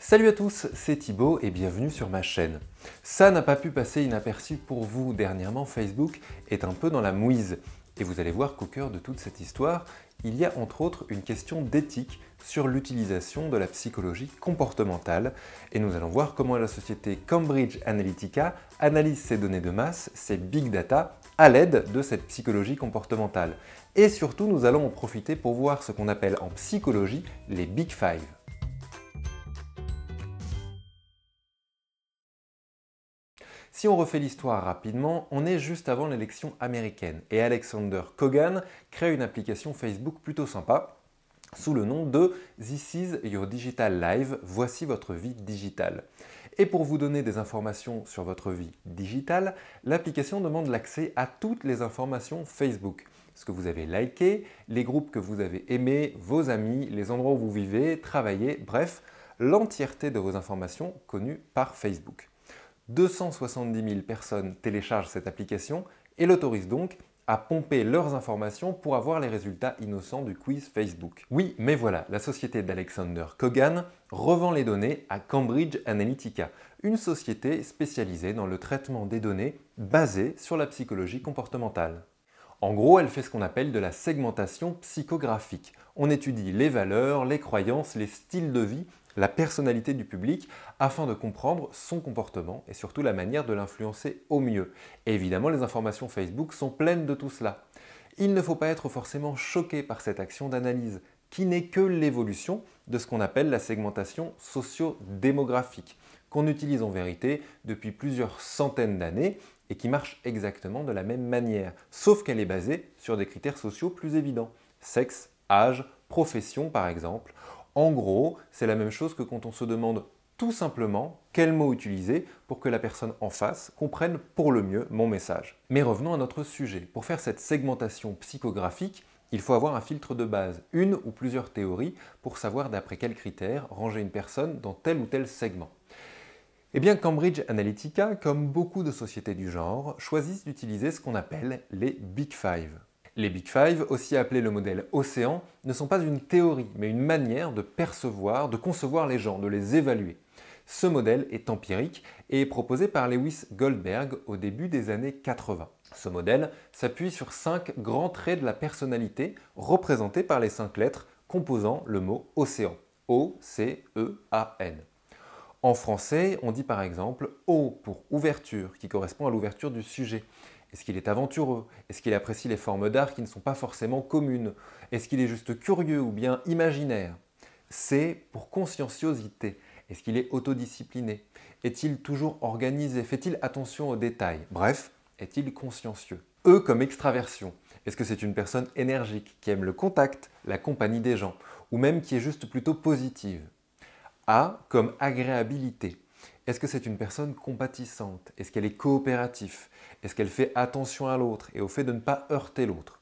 Salut à tous, c'est Thibaut et bienvenue sur ma chaîne. Ça n'a pas pu passer inaperçu pour vous. Dernièrement, Facebook est un peu dans la mouise. Et vous allez voir qu'au cœur de toute cette histoire, il y a entre autres une question d'éthique sur l'utilisation de la psychologie comportementale. Et nous allons voir comment la société Cambridge Analytica analyse ses données de masse, ses big data, à l'aide de cette psychologie comportementale. Et surtout, nous allons en profiter pour voir ce qu'on appelle en psychologie les Big Five. Si on refait l'histoire rapidement, on est juste avant l'élection américaine et Alexander Kogan crée une application Facebook plutôt sympa sous le nom de This is your digital live, voici votre vie digitale. Et pour vous donner des informations sur votre vie digitale, l'application demande l'accès à toutes les informations Facebook. Ce que vous avez liké, les groupes que vous avez aimés, vos amis, les endroits où vous vivez, travaillez, bref, l'entièreté de vos informations connues par Facebook. 270 000 personnes téléchargent cette application et l'autorisent donc à pomper leurs informations pour avoir les résultats innocents du quiz Facebook. Oui, mais voilà, la société d'Alexander Kogan revend les données à Cambridge Analytica, une société spécialisée dans le traitement des données basées sur la psychologie comportementale. En gros, elle fait ce qu'on appelle de la segmentation psychographique. On étudie les valeurs, les croyances, les styles de vie la personnalité du public afin de comprendre son comportement et surtout la manière de l'influencer au mieux. évidemment, les informations Facebook sont pleines de tout cela. Il ne faut pas être forcément choqué par cette action d'analyse, qui n'est que l'évolution de ce qu'on appelle la segmentation socio-démographique, qu'on utilise en vérité depuis plusieurs centaines d'années et qui marche exactement de la même manière, sauf qu'elle est basée sur des critères sociaux plus évidents, sexe, âge, profession par exemple, en gros, c'est la même chose que quand on se demande tout simplement quel mot utiliser pour que la personne en face comprenne pour le mieux mon message. Mais revenons à notre sujet. Pour faire cette segmentation psychographique, il faut avoir un filtre de base, une ou plusieurs théories pour savoir d'après quels critères ranger une personne dans tel ou tel segment. Eh bien, Cambridge Analytica, comme beaucoup de sociétés du genre, choisissent d'utiliser ce qu'on appelle les Big Five. Les Big Five, aussi appelés le modèle océan, ne sont pas une théorie, mais une manière de percevoir, de concevoir les gens, de les évaluer. Ce modèle est empirique et est proposé par Lewis Goldberg au début des années 80. Ce modèle s'appuie sur cinq grands traits de la personnalité représentés par les cinq lettres composant le mot océan. O-C-E-A-N. En français, on dit par exemple O pour ouverture, qui correspond à l'ouverture du sujet. Est-ce qu'il est aventureux Est-ce qu'il apprécie les formes d'art qui ne sont pas forcément communes Est-ce qu'il est juste curieux ou bien imaginaire C pour conscienciosité. Est-ce qu'il est autodiscipliné Est-il toujours organisé Fait-il attention aux détails Bref, est-il consciencieux E comme extraversion. Est-ce que c'est une personne énergique, qui aime le contact, la compagnie des gens, ou même qui est juste plutôt positive a comme agréabilité. Est-ce que c'est une personne compatissante Est-ce qu'elle est coopérative Est-ce qu'elle fait attention à l'autre et au fait de ne pas heurter l'autre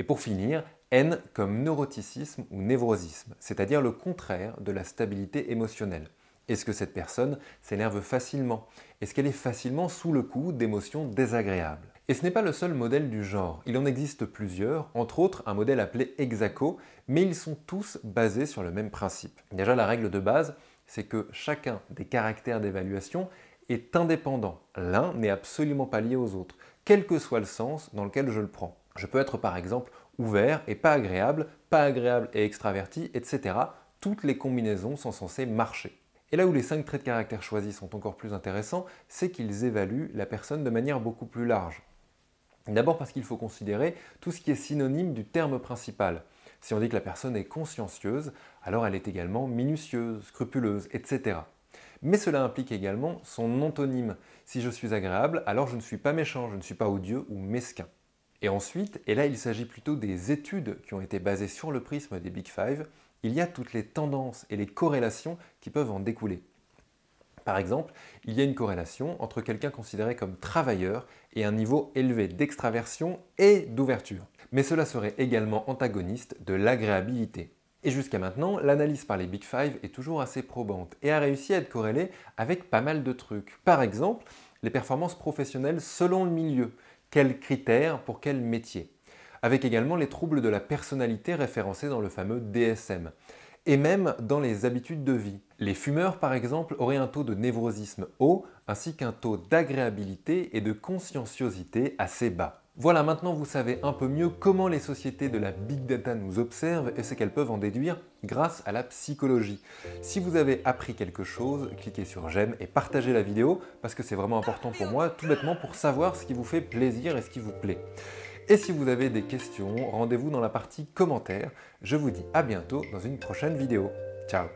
Et pour finir, N comme neuroticisme ou névrosisme, c'est-à-dire le contraire de la stabilité émotionnelle. Est-ce que cette personne s'énerve facilement Est-ce qu'elle est facilement sous le coup d'émotions désagréables et ce n'est pas le seul modèle du genre, il en existe plusieurs, entre autres un modèle appelé Hexaco, mais ils sont tous basés sur le même principe. Déjà la règle de base, c'est que chacun des caractères d'évaluation est indépendant, l'un n'est absolument pas lié aux autres, quel que soit le sens dans lequel je le prends. Je peux être par exemple ouvert et pas agréable, pas agréable et extraverti, etc. Toutes les combinaisons sont censées marcher. Et là où les 5 traits de caractère choisis sont encore plus intéressants, c'est qu'ils évaluent la personne de manière beaucoup plus large. D'abord parce qu'il faut considérer tout ce qui est synonyme du terme principal. Si on dit que la personne est consciencieuse, alors elle est également minutieuse, scrupuleuse, etc. Mais cela implique également son antonyme. Si je suis agréable, alors je ne suis pas méchant, je ne suis pas odieux ou mesquin. Et ensuite, et là il s'agit plutôt des études qui ont été basées sur le prisme des Big Five, il y a toutes les tendances et les corrélations qui peuvent en découler. Par exemple, il y a une corrélation entre quelqu'un considéré comme travailleur et un niveau élevé d'extraversion et d'ouverture. Mais cela serait également antagoniste de l'agréabilité. Et jusqu'à maintenant, l'analyse par les Big Five est toujours assez probante et a réussi à être corrélée avec pas mal de trucs. Par exemple, les performances professionnelles selon le milieu, quels critères pour quel métier, avec également les troubles de la personnalité référencés dans le fameux DSM et même dans les habitudes de vie. Les fumeurs, par exemple, auraient un taux de névrosisme haut, ainsi qu'un taux d'agréabilité et de conscienciosité assez bas. Voilà, maintenant vous savez un peu mieux comment les sociétés de la big data nous observent et ce qu'elles peuvent en déduire grâce à la psychologie. Si vous avez appris quelque chose, cliquez sur j'aime et partagez la vidéo parce que c'est vraiment important pour moi, tout bêtement pour savoir ce qui vous fait plaisir et ce qui vous plaît. Et si vous avez des questions, rendez-vous dans la partie commentaires. Je vous dis à bientôt dans une prochaine vidéo. Ciao